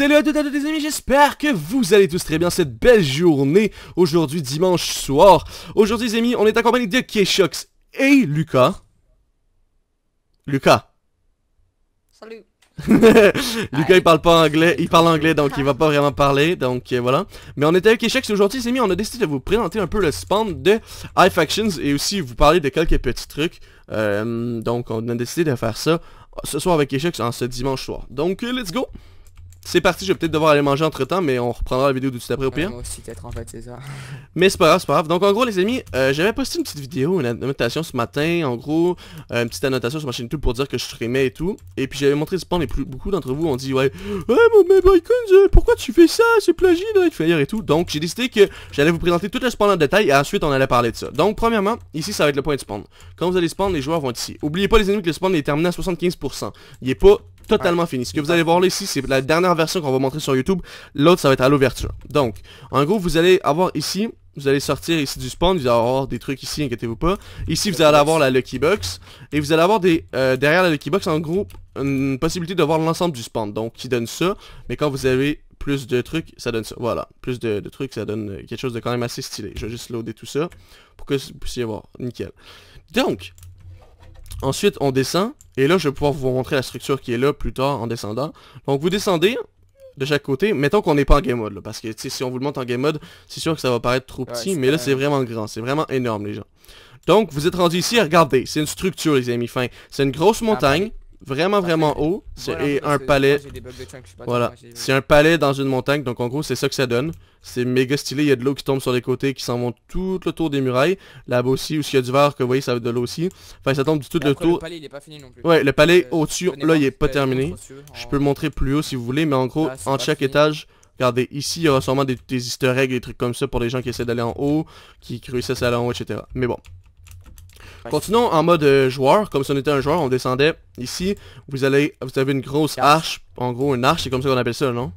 Salut à tous les amis, j'espère que vous allez tous très bien cette belle journée aujourd'hui dimanche soir. Aujourd'hui les amis, on est accompagné de Keshux et Lucas. Lucas. Salut. Lucas il parle pas anglais, il parle anglais donc il va pas vraiment parler donc euh, voilà. Mais on était avec et aujourd'hui les amis, on a décidé de vous présenter un peu le spawn de iFactions et aussi vous parler de quelques petits trucs. Euh, donc on a décidé de faire ça ce soir avec Keshux en ce dimanche soir. Donc euh, let's go c'est parti, je vais peut-être devoir aller manger entre temps, mais on reprendra la vidéo tout de suite après au pire. Mais c'est pas grave, c'est pas grave. Donc en gros les amis, euh, j'avais posté une petite vidéo, une annotation ce matin, en gros, euh, une petite annotation sur ma chaîne YouTube pour dire que je streamais et tout. Et puis j'avais montré spawn et plus beaucoup d'entre vous ont dit ouais, ouais mon mais euh, pourquoi tu fais ça C'est plagiat de Fire et tout. Donc j'ai décidé que j'allais vous présenter tout le spawn en détail et ensuite on allait parler de ça. Donc premièrement, ici ça va être le point de spawn. Quand vous allez spawn, les joueurs vont être ici. Oubliez pas les amis que le spawn est terminé à 75%. Il est pas totalement fini. Ce que vous allez voir là ici, c'est la dernière version qu'on va montrer sur YouTube. L'autre, ça va être à l'ouverture. Donc, en gros, vous allez avoir ici, vous allez sortir ici du spawn, vous allez avoir des trucs ici, inquiétez-vous pas. Ici, vous allez avoir la Lucky Box. Et vous allez avoir des euh, derrière la Lucky Box, en gros, une possibilité de voir l'ensemble du spawn. Donc, qui donne ça. Mais quand vous avez plus de trucs, ça donne ça. Voilà. Plus de trucs, ça donne euh, quelque chose de quand même assez stylé. Je vais juste loader tout ça pour que vous puissiez voir. Nickel. Donc, Ensuite, on descend. Et là, je vais pouvoir vous montrer la structure qui est là plus tard en descendant. Donc, vous descendez de chaque côté. Mettons qu'on n'est pas en game mode, là, parce que si on vous le montre en game mode, c'est sûr que ça va paraître trop petit, mais là, c'est vraiment grand. C'est vraiment énorme, les gens. Donc, vous êtes rendu ici, regardez, c'est une structure, les amis. fin, c'est une grosse montagne vraiment vraiment haut. C'est un palais. Voilà. C'est un palais dans une montagne. Donc en gros c'est ça que ça donne. C'est méga stylé. Il y a de l'eau qui tombe sur les côtés qui s'en vont tout le tour des murailles. Là-bas aussi où s'il y a du verre que vous voyez ça va de l'eau aussi. Enfin ça tombe du tout le tour. palais il est pas fini non plus. Ouais le palais euh, au-dessus là il est pas terminé. Je peux le montrer plus haut si vous voulez mais en gros en chaque étage. Regardez, ici, il y aura sûrement des, des easter eggs, des trucs comme ça pour les gens qui essaient d'aller en haut, qui réussissent à aller en haut, etc. Mais bon, Continuons en mode euh, joueur, comme si on était un joueur, on descendait ici, vous allez, vous avez une grosse arche, en gros une arche, c'est comme ça qu'on appelle ça, non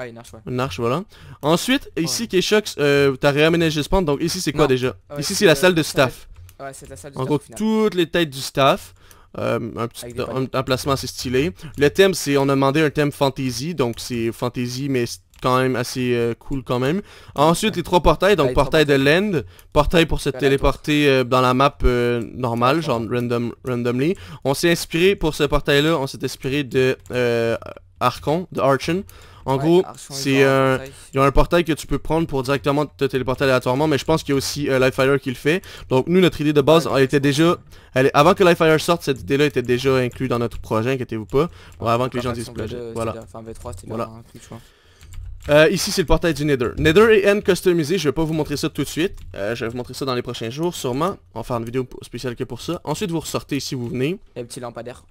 ah, une arche, ouais. Une arche, voilà. Ensuite, ici, Keshox, euh, t'as réaménagé spawn, donc ici, c'est quoi déjà Ici, c'est la salle de staff. Ouais, c'est la salle staff. En gros, toutes les têtes du staff. Euh, un petit assez stylé. Le thème, c'est, on a demandé un thème fantasy, donc c'est fantasy, mais quand même assez euh, cool quand même. Ensuite, les trois portails, donc portail de land, portail pour se téléporter euh, dans la map euh, normale, genre random, randomly. On s'est inspiré, pour ce portail-là, on s'est inspiré de Archon, de Archon. En gros, c'est un, il y a un portail que tu peux prendre pour directement te téléporter aléatoirement, mais je pense qu'il y a aussi life fire qui le fait. Donc nous, notre idée de base, était déjà, elle, avant que fire sorte, cette idée-là était déjà inclue dans notre projet, inquiétez-vous pas. avant que les gens disent Voilà. Euh, ici, c'est le portail du Nether. Nether et N customisé, je vais pas vous montrer ça tout de suite. Euh, je vais vous montrer ça dans les prochains jours, sûrement. On va faire une vidéo spéciale que pour ça. Ensuite, vous ressortez ici, vous venez. Les petit lampadaires.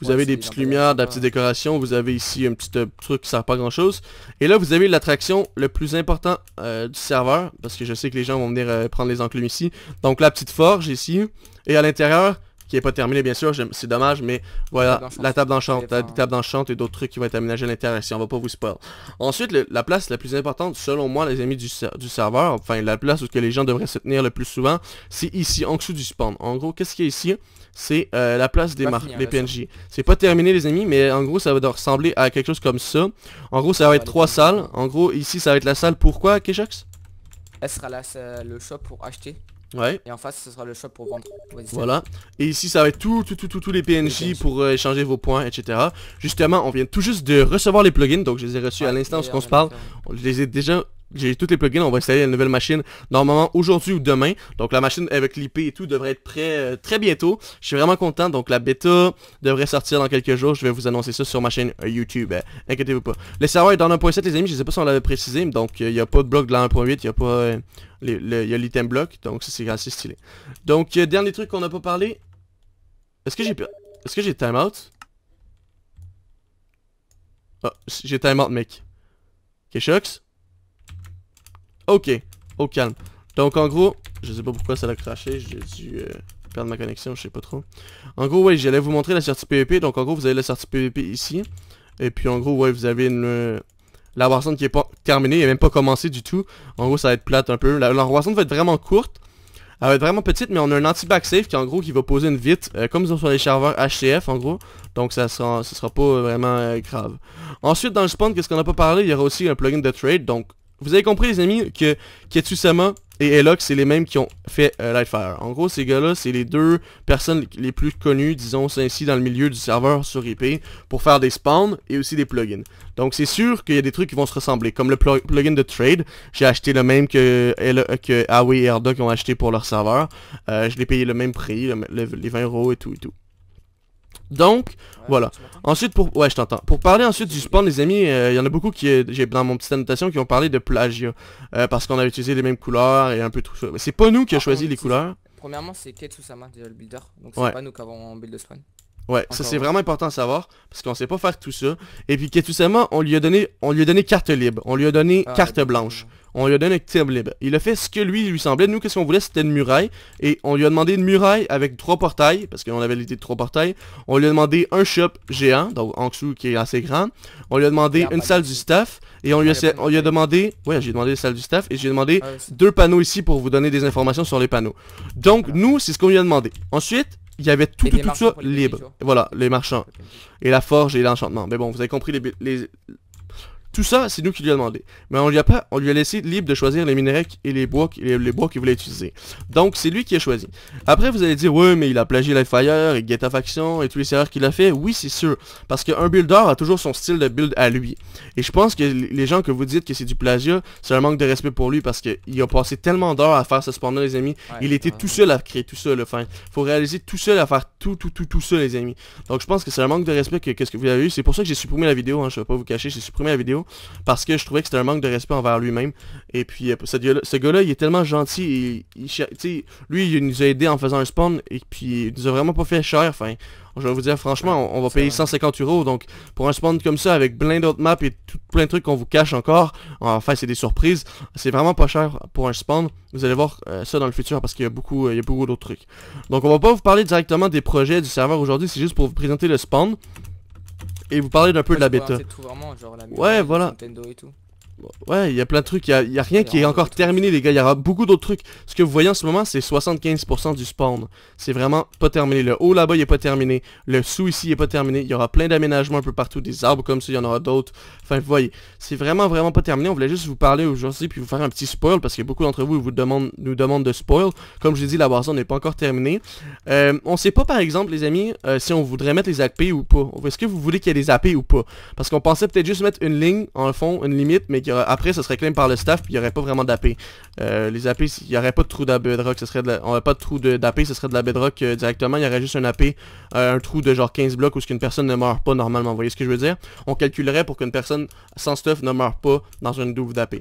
Vous avez des petites lumières, de la petite décoration. Vous avez ici un petit euh, truc qui sert pas grand chose. Et là, vous avez l'attraction le plus important euh, du serveur. Parce que je sais que les gens vont venir prendre les enclumes ici. Donc, la petite forge ici. Et à l'intérieur, qui n'est pas terminé, bien sûr. C'est dommage, mais voilà, la table d'enchant, la table d'enchant et d'autres trucs qui vont être aménagés à l'intérieur ici, on va pas vous spoil. Ensuite, la place la plus importante, selon moi, les amis du, serveur, enfin la place où que les gens devraient se tenir le plus souvent, c'est ici, en dessous du spawn. En gros, qu'est-ce qu'il y a ici c'est euh, la place des, marques, les PNJ. C'est pas terminé les amis, mais en gros ça va ressembler à quelque chose comme ça. En gros ça va être trois salles. En gros ici ça va être la salle pourquoi, Keshax Elle sera là, euh, le shop pour acheter. Ouais. Et en face, ce sera le shop pour vendre. Voilà. Et ici, ça va être tout, tout, tout, tout, tous les PNJ pour euh, échanger vos points, etc. Justement, on vient tout juste de recevoir les plugins. Donc, je les ai reçus à l'instant où on se parle. Je les ai déjà... J'ai tous les plugins, on va installer la nouvelle machine normalement aujourd'hui ou demain. Donc la machine avec l'IP et tout devrait être prêt euh, très bientôt. Je suis vraiment content. Donc la bêta devrait sortir dans quelques jours. Je vais vous annoncer ça sur ma chaîne euh, YouTube. Inquiétez-vous pas. Le serveur est dans 1.7 les amis, je sais pas si on l'avait précisé. Donc il n'y a pas de bloc de la 1.8, il n'y a pas il y a l'item block, donc ça c'est assez stylé. Donc, euh, dernier truc qu'on n'a pas parlé. Est-ce que j'ai... Est-ce que j'ai timeout? Ah, j'ai timeout, mec. Ok, chocs Ok, au calme. Donc en gros, je sais pas pourquoi ça l'a craché, j'ai dû euh, perdre ma connexion, je sais pas trop. En gros, ouais, j'allais vous montrer la sortie PvP. E donc en gros, vous avez la sortie PvP e ici. Et puis en gros, ouais, vous avez une... La Warzone qui est pas terminée, n'est même pas commencé du tout. En gros, ça va être plate un peu. La, Warzone va être vraiment courte. Elle va être vraiment petite, mais on a un anti-back qui en gros qui va poser une vite, euh, comme sur les serveurs HCF en gros. Donc ça sera, ça sera pas vraiment euh, grave. Ensuite dans le spawn, qu'est-ce qu'on a pas parlé, il y aura aussi un plugin de trade, donc vous avez compris, les amis, que Ketsusama et Elok, c'est les mêmes qui ont fait euh, Lightfire. En gros, ces gars-là, c'est les deux personnes les plus connues, disons c'est ainsi, dans le milieu du serveur sur IP, pour faire des spawns et aussi des plugins. Donc c'est sûr qu'il y a des trucs qui vont se ressembler, comme le plugin de Trade. J'ai acheté le même que, que et Erdog ont acheté pour leur serveur. Euh, je l'ai payé le même prix, les 20 euros et tout et tout. Donc, voilà. Ensuite, pour... Ouais, je t'entends. Pour parler ensuite du spawn, les amis, euh, il y en a beaucoup qui, euh, j'ai dans mon petite annotation, qui ont parlé de plagiat. Euh, parce qu'on avait utilisé les mêmes couleurs et un peu tout c'est pas nous qui a choisi les couleurs. Premièrement, c'est Ketsusama, déjà le builder. Donc c'est pas nous qui avons build le spawn. Ouais, ça c'est vraiment important à savoir, parce qu'on sait pas faire tout ça. Et puis Ketusama, on lui a donné, on lui a donné carte libre, on lui a donné carte blanche, on lui a donné carte libre. Il a fait ce que lui lui semblait. Nous, qu'est-ce qu'on voulait, c'était une muraille, et on lui a demandé une muraille avec trois portails, parce qu'on avait l'idée de trois portails. On lui a demandé un shop géant, donc en dessous qui est assez grand. On lui a demandé une salle du staff, et on lui a, on lui a demandé, ouais, j'ai demandé une salle du staff, et j'ai demandé deux panneaux ici pour vous donner des informations sur les panneaux. Donc nous, c'est ce qu'on lui a demandé. Ensuite, il y avait tout, tout, tout ça libre. voilà, les marchands. Et la forge et l'enchantement. Mais bon, vous avez compris les, tout ça, c'est nous qui lui a demandé. Mais on lui a pas, on lui a laissé libre de choisir les minerais et les bois, les, les bois qu'il voulait utiliser. Donc, c'est lui qui a choisi. Après, vous allez dire, oui mais il a plagié Fire et Geta Faction et tous les erreurs qu'il a fait. Oui, c'est sûr. Parce qu'un builder a toujours son style de build à lui. Et je pense que les gens que vous dites que c'est du plagiat, c'est un manque de respect pour lui parce qu'il a passé tellement d'heures à faire ce spawn les amis. il était tout seul à créer tout ça, le Enfin, faut réaliser tout seul à faire tout, tout, tout, tout seul les amis. Donc, je pense que c'est un manque de respect que, ce que vous avez eu. C'est pour ça que j'ai supprimé la vidéo, hein. Je vais pas vous cacher, j'ai supprimé la vidéo parce que je trouvais que c'était un manque de respect envers lui-même. Et puis, euh, ce gars-là, il est tellement gentil. Et, lui, il nous a aidé en faisant un spawn, et puis il nous a vraiment pas fait cher. Enfin, je vais vous dire franchement, on, va payer 150 euros. Donc, pour un spawn comme ça, avec plein d'autres maps et tout, plein de trucs qu'on vous cache encore, enfin, c'est des surprises, c'est vraiment pas cher pour un spawn. Vous allez voir euh, ça dans le futur parce qu'il y a beaucoup, euh, il y a beaucoup d'autres trucs. Donc, on va pas vous parler directement des projets du serveur aujourd'hui, c'est juste pour vous présenter le spawn. Et vous parlez d'un peu de la bêta. ouais, voilà. Ouais, il y a plein de trucs, il n'y a, rien qui est encore terminé les gars, il y aura beaucoup d'autres trucs. Ce que vous voyez en ce moment, c'est 75% du spawn. C'est vraiment pas terminé. Le haut là-bas, il est pas terminé. Le sous ici, il est pas terminé. Il y aura plein d'aménagements un peu partout, des arbres comme ça, il y en aura d'autres. Enfin, vous voyez, c'est vraiment, vraiment pas terminé. On voulait juste vous parler aujourd'hui puis vous faire un petit spoil parce que beaucoup d'entre vous vous nous demandent de spoil. Comme je l'ai dit, la Warzone n'est pas encore terminée. Euh, on sait pas par exemple, les amis, euh, si on voudrait mettre les AP ou pas. Est-ce que vous voulez qu'il y ait des AP ou pas Parce qu'on pensait peut-être juste mettre une ligne en fond, une limite, mais après, ce serait claim par le staff, puis il n'y aurait pas vraiment d'AP. Euh, les AP, il n'y aurait pas de trou d'AP bedrock, ce serait de la, on pas de trou ce serait de la bedrock euh, directement, il y aurait juste un AP, euh, un trou de genre 15 blocs où ce qu'une personne ne meurt pas normalement, vous voyez ce que je veux dire? On calculerait pour qu'une personne sans stuff ne meure pas dans une douve d'AP.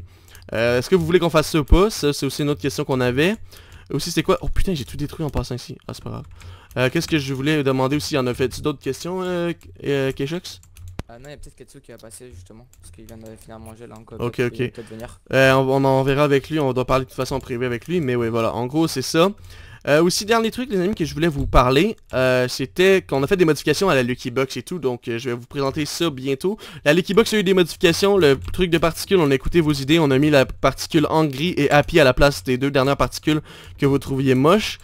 Est-ce que vous voulez qu'on fasse ça ou pas? Ça, c'est aussi une autre question qu'on avait. Aussi, c'est quoi? Oh putain, j'ai tout détruit en passant ici. Ah, c'est pas grave. Qu'est-ce que je voulais demander aussi? y en a fait d'autres questions, euh, Keshux? Ah non, il y a peut-être Katsu qui va passer justement, parce qu'il vient de finir à manger là encore. Ok, ok. Venir. Eh, on, en verra avec lui, on doit parler de toute façon en avec lui, mais oui, voilà, en gros c'est ça. Euh, aussi, dernier truc les amis que je voulais vous parler, euh, c'était qu'on a fait des modifications à la Lucky Box et tout, donc euh, je vais vous présenter ça bientôt. La Lucky Box a eu des modifications, le truc de particules, on a écouté vos idées, on a mis la particule en gris et happy à la place des deux dernières particules que vous trouviez moches.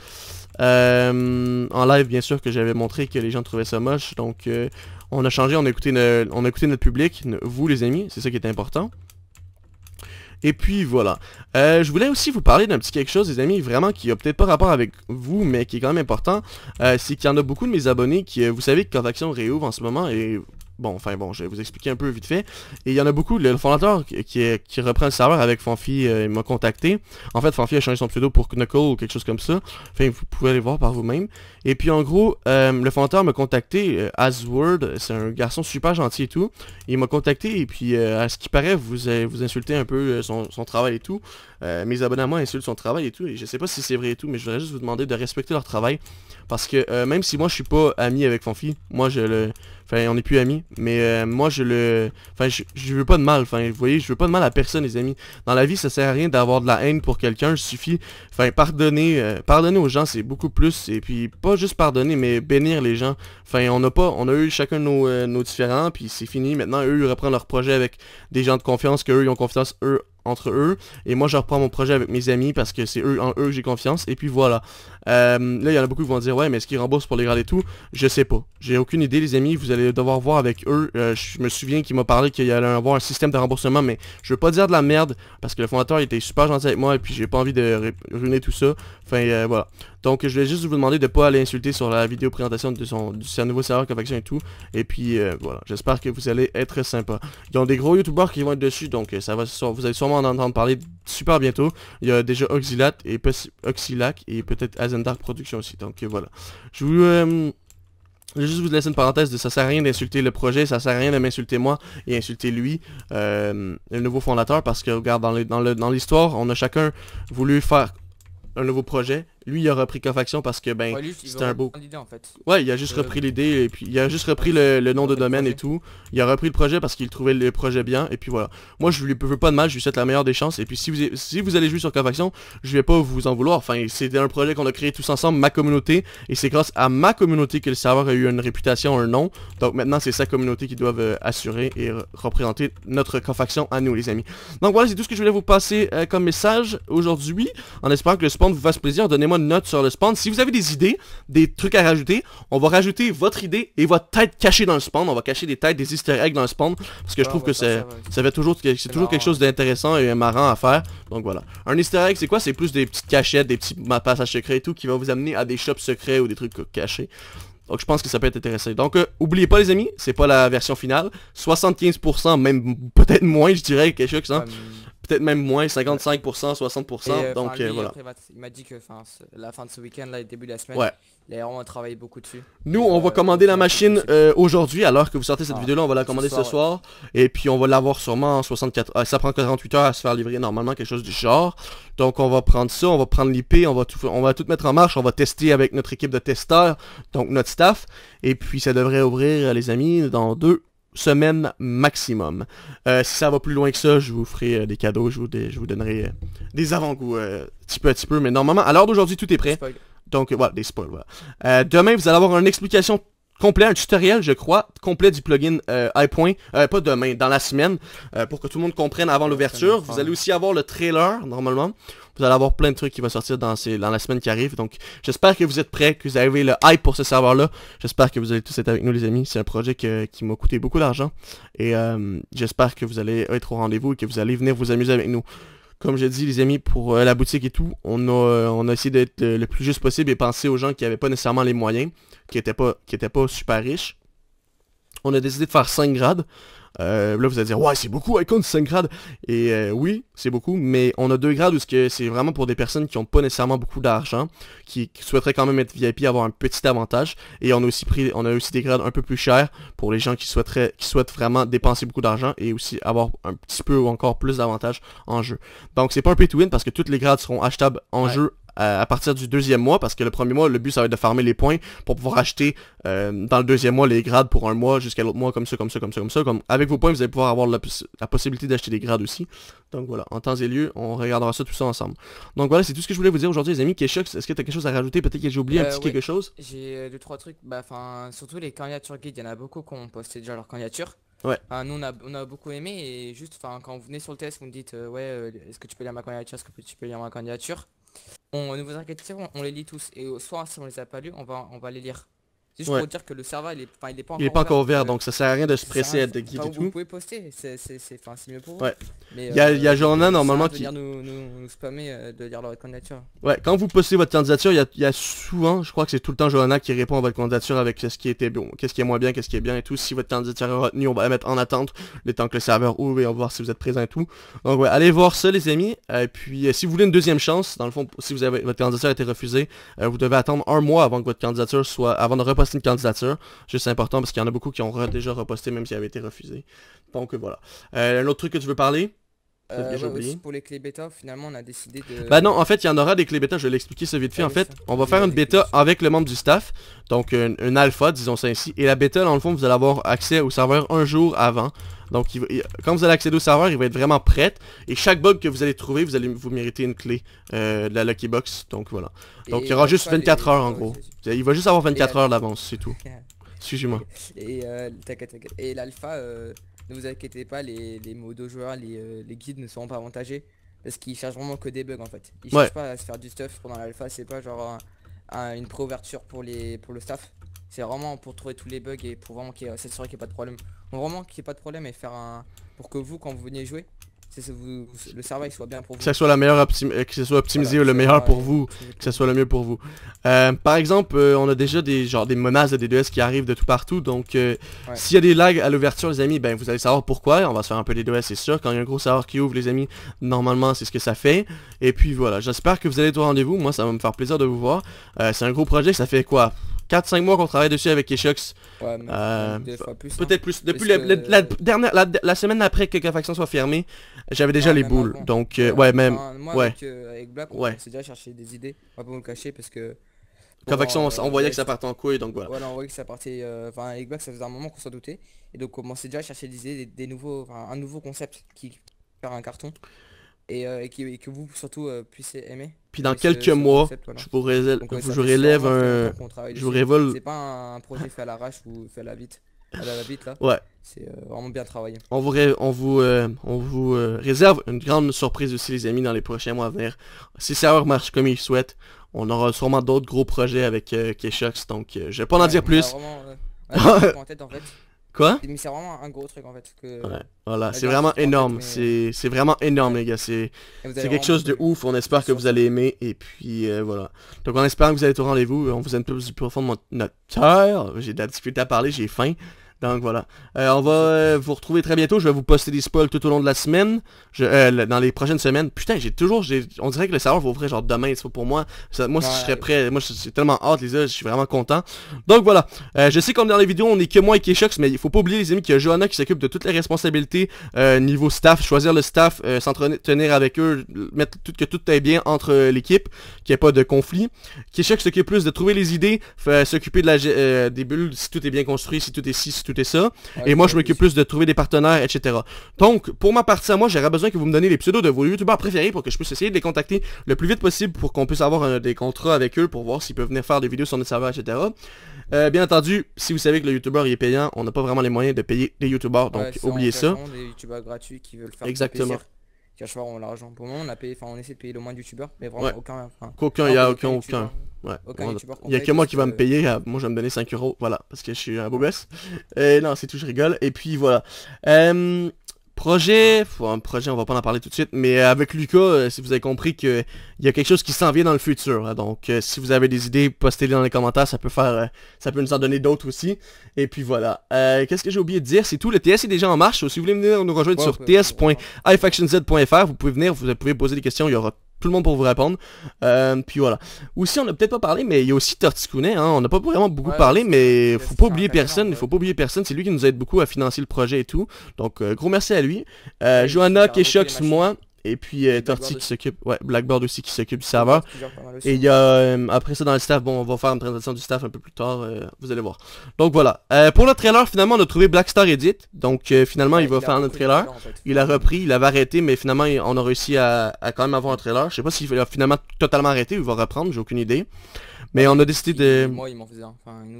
en live bien sûr que j'avais montré que les gens trouvaient ça moche, donc on a changé, on a écouté, notre public, vous les amis, c'est ça qui est important. Et puis voilà. Euh, je voulais aussi vous parler d'un petit quelque chose, les amis, vraiment qui a peut-être pas rapport avec vous, mais qui est quand même important. Euh, c'est qu'il y en a beaucoup de mes abonnés qui, euh, vous savez que quand Faction réouvre en ce moment, et Bon, enfin bon, je vais vous expliquer un peu vite fait. Et il y en a beaucoup, le, fondateur qui, est qui, reprend le serveur avec Fanfi, euh, il m'a contacté. En fait, Fanfi a changé son pseudo pour Knuckle ou quelque chose comme ça. Enfin, vous pouvez aller voir par vous-même. Et puis en gros, euh, le fondateur m'a contacté, euh, Asword, c'est un garçon super gentil et tout. Il m'a contacté et puis à ce qui paraît, vous, vous insultez un peu son, son, travail et tout. mes abonnés à moi insultent son travail et tout. Et je sais pas si c'est vrai et tout, mais je voudrais juste vous demander de respecter leur travail. Parce que même si moi je suis pas ami avec Fanfi, moi je le Enfin, on n'est plus amis. Mais euh, moi, je le... Enfin, je, je, veux pas de mal. Enfin, vous voyez, je veux pas de mal à personne, les amis. Dans la vie, ça sert à rien d'avoir de la haine pour quelqu'un. Il suffit... Enfin, pardonner... Euh, pardonner aux gens, c'est beaucoup plus. Et puis, pas juste pardonner, mais bénir les gens. Enfin, on n'a pas... On a eu chacun nos, euh, nos différents, puis c'est fini. Maintenant, eux, ils reprennent leur projet avec des gens de confiance, eux, ils ont confiance, eux, entre eux. Et moi, je reprends mon projet avec mes amis parce que c'est eux, en eux que j'ai confiance. Et puis voilà. Euh, là, il y en a beaucoup qui vont dire, ouais, mais est-ce qu'ils remboursent pour les grades et tout Je sais pas. J'ai aucune idée, les amis. Vous allez devoir voir avec eux. Euh, je me souviens qu'il m'a parlé qu'il allait avoir un système de remboursement, mais je veux pas dire de la merde parce que le fondateur il était super gentil avec moi et puis j'ai pas envie de ruiner tout ça. Enfin, euh, voilà. Donc je vais juste vous demander de ne pas aller insulter sur la vidéo présentation de son, de nouveau serveur Convection et tout. Et puis euh, voilà, j'espère que vous allez être sympa. Ils ont des gros youtubeurs qui vont être dessus, donc euh, ça va vous allez sûrement en entendre parler super bientôt. Il y a déjà Oxylat et Oxylac et peut-être Azendark Production aussi. Donc euh, voilà. Je vous... vais juste vous laisser une parenthèse de ça sert à rien d'insulter le projet, ça sert à rien de m'insulter moi et insulter lui, le nouveau fondateur, parce que regarde, dans l'histoire, dans on a chacun voulu faire un nouveau projet lui, il a repris Cofaction parce que ben c'était un beau. En fait. Ouais, il a juste euh, repris l'idée et puis il a juste repris le, nom de domaine et tout. Il a repris le projet parce qu'il trouvait le projet bien et puis voilà. Moi, je lui veux pas de mal, je lui souhaite la meilleure des chances et puis si vous si vous allez jouer sur Cofaction, je vais pas vous en vouloir. Enfin, c'était un projet qu'on a créé tous ensemble, ma communauté et c'est grâce à ma communauté que le serveur a eu une réputation, un nom. Donc maintenant, c'est sa communauté qui doivent euh, assurer et représenter notre Cofaction à nous les amis. Donc voilà, c'est tout ce que je voulais vous passer euh, comme message aujourd'hui en espérant que le spawn vous fasse plaisir. Donnez-moi notes sur le spawn. Si vous avez des idées, des trucs à rajouter, on va rajouter votre idée et votre tête cachée dans le spawn. On va cacher des têtes, des easter eggs dans le spawn. Parce que je ah, trouve bah, que ça, ça fait toujours, c'est toujours quelque chose d'intéressant et marrant à faire. Donc voilà. Un easter egg, c'est quoi C'est plus des petites cachettes, des petits passages secrets et tout qui va vous amener à des shops secrets ou des trucs cachés. Donc je pense que ça peut être intéressant. Donc euh, oubliez pas les amis, c'est pas la version finale. 75%, même peut-être moins je dirais quelque chose comme ça peut-être même moins, 55%, 60%. Euh, donc euh, voilà. il m'a dit que la fin de ce week-end, le début de la semaine, ouais. a travaillé beaucoup dessus. Nous, on euh, va commander la machine aujourd'hui, alors que vous sortez cette ah, vidéo-là, on va la commander ce soir. Et puis on va l'avoir sûrement en 64... ça prend 48 heures à se faire livrer normalement, quelque chose du genre. Donc on va prendre ça, on va prendre l'IP, on, on va tout mettre en marche, on va tester avec notre équipe de testeurs, donc notre staff. Et puis ça devrait ouvrir, les amis, dans deux semaine maximum. Euh, si ça va plus loin que ça, je vous ferai euh, des cadeaux, je vous, je vous donnerai euh, des avant-goûts, petit peu à petit peu, mais normalement, à l'heure d'aujourd'hui, tout est prêt. Donc, voilà, des spoils, voilà. demain, vous allez avoir une explication complète, un tutoriel, je crois, complet du plugin iPoint, pas demain, dans la semaine, pour que tout le monde comprenne avant l'ouverture. Vous allez aussi avoir le trailer, normalement. Vous allez avoir plein de trucs qui vont sortir dans, ces, dans la semaine qui arrive. Donc, j'espère que vous êtes prêts, que vous avez le hype pour ce serveur-là. J'espère que vous allez tous être avec nous, les amis. C'est un projet qui m'a coûté beaucoup d'argent. Et euh, j'espère que vous allez être au rendez-vous et que vous allez venir vous amuser avec nous comme je dis les amis, pour euh, la boutique et tout, on a, euh, on a essayé d'être le plus juste possible et penser aux gens qui n'avaient pas nécessairement les moyens, qui n'étaient pas, qui étaient pas super riches. On a décidé de faire 5 grades. Euh, là, vous allez dire, ouais, c'est beaucoup, Icon, 5 grades. Et euh, oui, c'est beaucoup, mais on a 2 grades où c'est vraiment pour des personnes qui n'ont pas nécessairement beaucoup d'argent, qui, souhaiteraient quand même être VIP, avoir un petit avantage. Et on a aussi pris, on a aussi des grades un peu plus chers pour les gens qui souhaiteraient, qui souhaitent vraiment dépenser beaucoup d'argent et aussi avoir un petit peu ou encore plus d'avantages en jeu. Donc, c'est pas un pay to win parce que toutes les grades seront achetables en jeu euh, à partir du deuxième mois, parce que le premier mois, le but, ça va être de farmer les points pour pouvoir acheter euh, dans le deuxième mois les grades pour un mois jusqu'à l'autre mois, comme ça, comme ça, comme ça, comme ça. Comme... Avec vos points, vous allez pouvoir avoir la, possibilité d'acheter des grades aussi. Donc voilà, en temps et lieu, on regardera ça tout ça ensemble. Donc voilà, c'est tout ce que je voulais vous dire aujourd'hui, les amis. Keshok, est-ce que tu as quelque chose à rajouter Peut-être que j'ai oublié un euh, petit quelque chose J'ai deux, trois trucs. Bah, enfin, surtout les candidatures guides, il y en a beaucoup qui ont posté déjà leur candidature. Ouais. nous, on a, beaucoup aimé et juste, enfin, quand vous venez sur le test, vous me dites, ouais, est-ce que tu peux lire ma candidature Est-ce que tu peux lire ma candidature on, euh, ne vous inquiétez pas, on les lit tous. Et au soir, si on les a pas lus, on va, on va les lire juste pour dire que le serveur, il est, pas encore Il est pas encore ouvert, donc ça sert à rien de se presser à être guide tout. Vous pouvez poster, c'est mieux pour ouais. il y a, euh, a normalement qui... nous, euh, de lire leur candidature. Ouais, quand vous postez votre candidature, il y a, souvent, je crois que c'est tout le temps Johanna qui répond à votre candidature avec ce qui était bon, qu'est-ce qui est moins bien, qu'est-ce qui est bien et tout. Si votre candidature est retenue, on va la mettre en attente le temps que le serveur ouvre et on va voir si vous êtes présent et tout. Donc ouais, allez voir ça les amis. Et puis euh, si vous voulez une deuxième chance, dans le fond, si vous avez, votre candidature a été refusée, euh, vous devez attendre un mois avant que votre candidature soit... avant de une candidature. Juste important parce qu'il y en a beaucoup qui ont déjà reposté même s'il avait été refusé. Donc euh, voilà. Euh, un autre truc que tu veux parler euh, pour les clés bêta, finalement, on a décidé de... Bah non, en fait, il y en aura des clés bêta, je vais l'expliquer ça vite fait. Ah en fait, on va faire une bêta avec le membre du staff, donc un, alpha, disons ça ainsi. Et la bêta, dans le fond, vous allez avoir accès au serveur un jour avant. Donc, quand vous allez accéder au serveur, il va être vraiment prête Et chaque bug que vous allez trouver, vous allez vous mériter une clé euh, de la Lucky Box. Donc, voilà. Donc, il y aura euh, juste 24 heures, en gros. Il va juste avoir 24 heures d'avance, c'est tout. Excusez-moi. Et, euh, et l'alpha... Ne vous inquiétez pas, les, les modos joueurs, euh, les, guides ne seront pas avantagés. Parce qu'ils cherchent vraiment que des bugs en fait. Ils cherchent pas à se faire du stuff pendant l'alpha, c'est pas genre une préouverture pour pour le staff. C'est vraiment pour trouver tous les bugs et pour vraiment qu'il n'y ait pas de problème. vraiment qu'il n'y ait pas de problème et faire un. Pour que vous quand vous venez jouer, le serveur soit bien pour vous. Que ce soit, la meilleure euh, que ce soit optimisé ou le meilleur pour vous, que ce soit le mieux pour vous. Euh, par exemple, euh, on a déjà des genre des menaces de DDoS qui arrivent de tout partout, donc s'il y a des lags à l'ouverture, les amis, ben vous allez savoir pourquoi, on va se faire un peu DDoS, c'est sûr. Quand il y a un gros serveur qui ouvre, les amis, normalement c'est ce que ça fait. Et puis voilà, j'espère que vous allez être au rendez-vous, moi ça va me faire plaisir de vous voir. c'est un gros projet, ça fait quoi 4-5 mois qu'on travaille dessus avec Keshox. Ouais, euh, Peut-être plus. Depuis la, dernière, la, semaine après que Faction soit fermée, j'avais déjà les boules. Donc, euh, ouais, même. moi, euh, Avec, Black, on s'est déjà cherché des idées. On va pas me cacher parce que. Quand on, voyait que ça partait en couille, donc voilà. on voyait que ça partait. Euh, enfin, avec Black, ça faisait un moment qu'on s'en doutait. Et donc, on commençait déjà à chercher des idées, des, nouveaux. un nouveau concept qui faire un carton. Euh, et, que vous surtout euh, puissiez aimer. Puis dans quelques mois, je vous, révèle un... Je C'est pas un projet fait à l'arrache ou fait à la vite. Ouais. C'est euh, vraiment bien travaillé. On vous, on vous, on vous réserve une grande surprise aussi les amis dans les prochains mois à venir. Si ça marche comme il souhaite, on aura sûrement d'autres gros projets avec Keshux Donc je vais pas en dire plus. en tête, en fait. Quoi Mais c'est vraiment un gros truc en fait. voilà, c'est vraiment, énorme. C'est vraiment énorme, les gars. C'est quelque chose de ouf. On espère que vous allez aimer. Et puis euh, voilà. Donc on espère que vous allez être au rendez-vous, on vous aime plus du profond de notre cœur. J'ai de la difficulté à parler, j'ai faim. Donc voilà. Euh, on va euh, vous retrouver très bientôt. Je vais vous poster des spoils tout au long de la semaine. Euh, dans les prochaines semaines. Putain, j'ai toujours... On dirait que le serveur va ouvrir genre demain. C'est pour moi. moi, si je serais prêt. Moi, j'ai tellement hâte, les gars. Je suis vraiment content. Donc voilà. je sais comme dans les vidéos, on est que moi et Keshux mais il faut pas oublier, les amis, qu'il y a Johanna qui s'occupe de toutes les responsabilités niveau staff. Choisir le staff, s'entretenir avec eux, mettre que tout est bien entre l'équipe, qu'il n'y ait pas de conflit. qui s'occupe plus de trouver les idées, s'occuper des bulles, si tout est bien construit, si tout est si, si ça. et moi, je m'occupe plus de trouver des partenaires, etc. Donc, pour ma partie à moi, j'aurais besoin que vous me donnez les pseudos de vos youtubeurs préférés pour que je puisse essayer de les contacter le plus vite possible pour qu'on puisse avoir euh, des contrats avec eux pour voir s'ils peuvent venir faire des vidéos sur notre serveur, etc. Euh, bien entendu, si vous savez que le youtubeur est payant, on n'a pas vraiment les moyens de payer des youtubeurs, donc oubliez ça. Exactement on l'argent. Pour le moment, on a payé, enfin, on essaie de payer le moins de youtubeurs, mais vraiment ouais. aucun. Qu'aucun, il n'y a aucun, aucun. Ouais. il y a que moi qui va me payer, euh, moi je vais me donner 5 euros, voilà, parce que je suis un beau gosse. Et non, c'est tout, je rigole. Et puis voilà. Euh, Projet, un projet, on va pas en parler tout de suite, mais avec Lucas, euh, si vous avez compris il y a quelque chose qui s'en vient dans le futur. Hein, donc, euh, si vous avez des idées, postez-les dans les commentaires, ça peut faire, euh, ça peut nous en donner d'autres aussi. Et puis voilà. Qu'est-ce que j'ai oublié de dire C'est tout. Le TS est déjà en marche. Si vous voulez venir nous rejoindre sur ts.ifactionz.fr, vous pouvez venir, vous pouvez poser des questions. Il y aura tout le monde pour vous répondre. Euh, puis voilà. Aussi, on n'a peut-être pas parlé, mais il y a aussi Torticounet. Hein. On n'a pas vraiment beaucoup parlé, mais faut pas oublier personne. Il faut pas oublier personne. C'est lui qui nous aide beaucoup à financer le projet et tout. Donc, euh, gros merci à lui. Euh, Johanna Keshox, moi. Et puis euh, Torti qui s'occupe, ouais, Blackboard aussi qui s'occupe du serveur. Et il y a, euh, après ça dans le staff, bon, on va faire une présentation du staff un peu plus tard, euh, vous allez voir. Donc voilà, euh, pour le trailer, finalement, on a trouvé Blackstar Edit. Donc finalement, il va faire notre trailer. Il a repris, il avait arrêté, mais finalement, on a réussi à, quand même avoir un trailer. Je sais pas s'il va finalement totalement arrêté ou il va reprendre, j'ai aucune idée. Mais on a décidé de... Moi, ils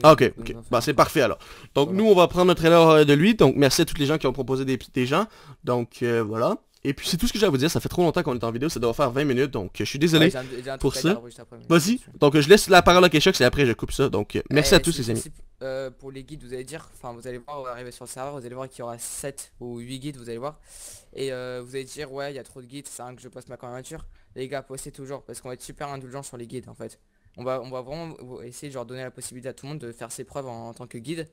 ah, ok, Bah, c'est parfait alors. Donc, nous, on va prendre le trailer de lui. Donc, merci à toutes les gens qui ont proposé des, des gens. Donc, voilà. Et puis c'est tout ce que j'ai à vous dire, ça fait trop longtemps qu'on est en vidéo, ça doit faire 20 minutes, donc je suis désolé pour ça. Vas-y, donc je laisse la parole à Keshok, et après je coupe ça, donc eh, merci à tous les amis. Euh, pour les guides, vous allez dire, enfin vous allez voir, on va arriver sur le serveur, vous allez voir qu'il y aura 7 ou 8 guides, vous allez voir. Et euh, vous allez dire, ouais, il y a trop de guides, c'est un que je poste ma candidature. Les gars, postez toujours, parce qu'on va être super indulgent sur les guides en fait. On va, on va vraiment essayer de leur donner la possibilité à tout le monde de faire ses preuves en, en tant que guide.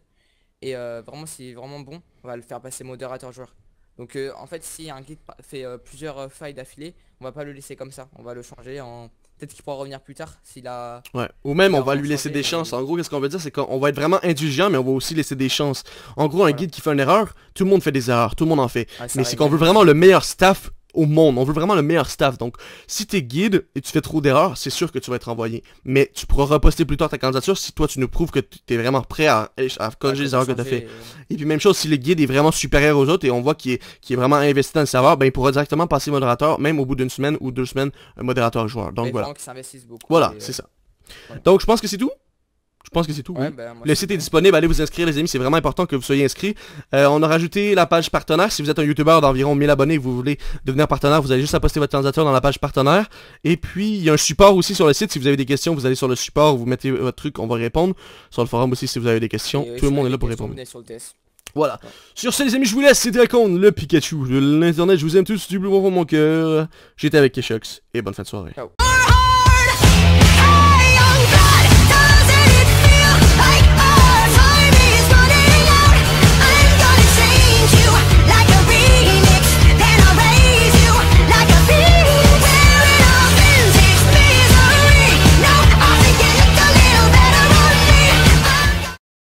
Et euh, vraiment, c'est vraiment bon, on va le faire passer modérateur-joueur. Donc euh, en fait si un guide fait euh, plusieurs euh, failles d'affilée, on va pas le laisser comme ça, on va le changer en... Peut-être qu'il pourra revenir plus tard s'il a... Ouais, ou même on va lui laisser des chances. En gros, qu'est-ce qu'on veut dire, c'est qu'on va être vraiment indulgent, mais on va aussi laisser des chances. En gros, un guide qui fait une erreur, tout le monde fait des erreurs, tout le monde en fait. mais si qu'on veut vraiment le meilleur staff au monde. On veut vraiment le meilleur staff. Donc, si es guide et tu fais trop d'erreurs, c'est sûr que tu vas être envoyé. Mais tu pourras reposter plus tard ta candidature si toi tu nous prouves que tu es vraiment prêt à, à corriger les erreurs que as fait. Euh. Et puis même chose, si le guide est vraiment supérieur aux autres et on voit qu'il est, est, vraiment investi dans le serveur, ben il pourra directement passer modérateur, même au bout d'une semaine ou deux semaines, modérateur joueur. Donc voilà. voilà, c'est euh, ça. Donc je pense que c'est tout. Je pense que c'est tout. Ben, le site est disponible, allez vous inscrire les amis, c'est vraiment important que vous soyez inscrits. Euh, on a rajouté la page partenaire, si vous êtes un youtubeur d'environ 1000 abonnés et que vous voulez devenir partenaire, vous allez juste à poster votre candidature dans la page partenaire. Et puis il y a un support aussi sur le site, si vous avez des questions, vous allez sur le support, vous mettez votre truc, on va répondre. Sur le forum aussi si vous avez des questions, tout le monde est là pour répondre. Voilà. Sur ce les amis, je vous laisse, c'est Dracon, le Pikachu de l'internet, je vous aime tous du plus profond de mon cœur. J'étais avec Keshox et bonne fin de soirée. Ciao.